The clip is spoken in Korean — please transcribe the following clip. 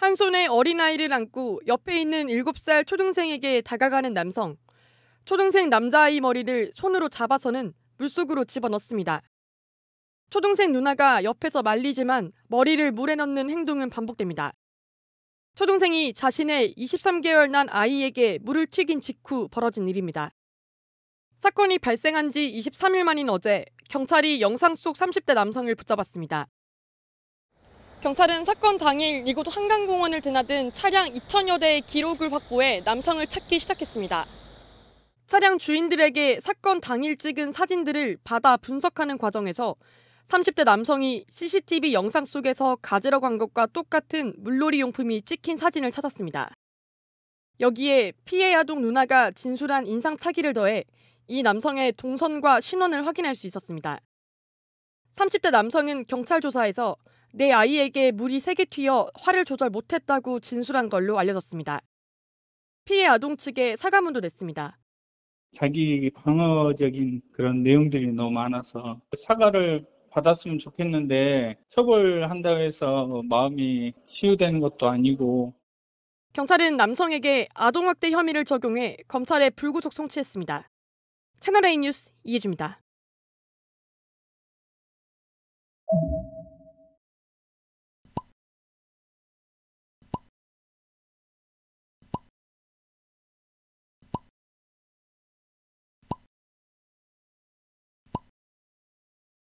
한 손에 어린아이를 안고 옆에 있는 7살 초등생에게 다가가는 남성. 초등생 남자아이 머리를 손으로 잡아서는 물속으로 집어넣습니다. 초등생 누나가 옆에서 말리지만 머리를 물에 넣는 행동은 반복됩니다. 초등생이 자신의 23개월 난 아이에게 물을 튀긴 직후 벌어진 일입니다. 사건이 발생한 지 23일 만인 어제 경찰이 영상 속 30대 남성을 붙잡았습니다. 경찰은 사건 당일 이곳 한강공원을 드나든 차량 2천여 대의 기록을 확보해 남성을 찾기 시작했습니다. 차량 주인들에게 사건 당일 찍은 사진들을 받아 분석하는 과정에서 30대 남성이 CCTV 영상 속에서 가지러 간 것과 똑같은 물놀이 용품이 찍힌 사진을 찾았습니다. 여기에 피해 아동 누나가 진술한 인상차기를 더해 이 남성의 동선과 신원을 확인할 수 있었습니다. 30대 남성은 경찰 조사에서 내 아이에게 물이 세게 튀어 화를 조절 못했다고 진술한 걸로 알려졌습니다. 피해 아동 측에 사과문도 냈습니다. 자기 방어적인 그런 내용들이 너무 많아서 사과를 받았으면 좋겠는데 처벌한다고 해서 마음이 치유되는 것도 아니고 경찰은 남성에게 아동학대 혐의를 적용해 검찰에 불구속 송치했습니다. 채널A 뉴스 이해주입니다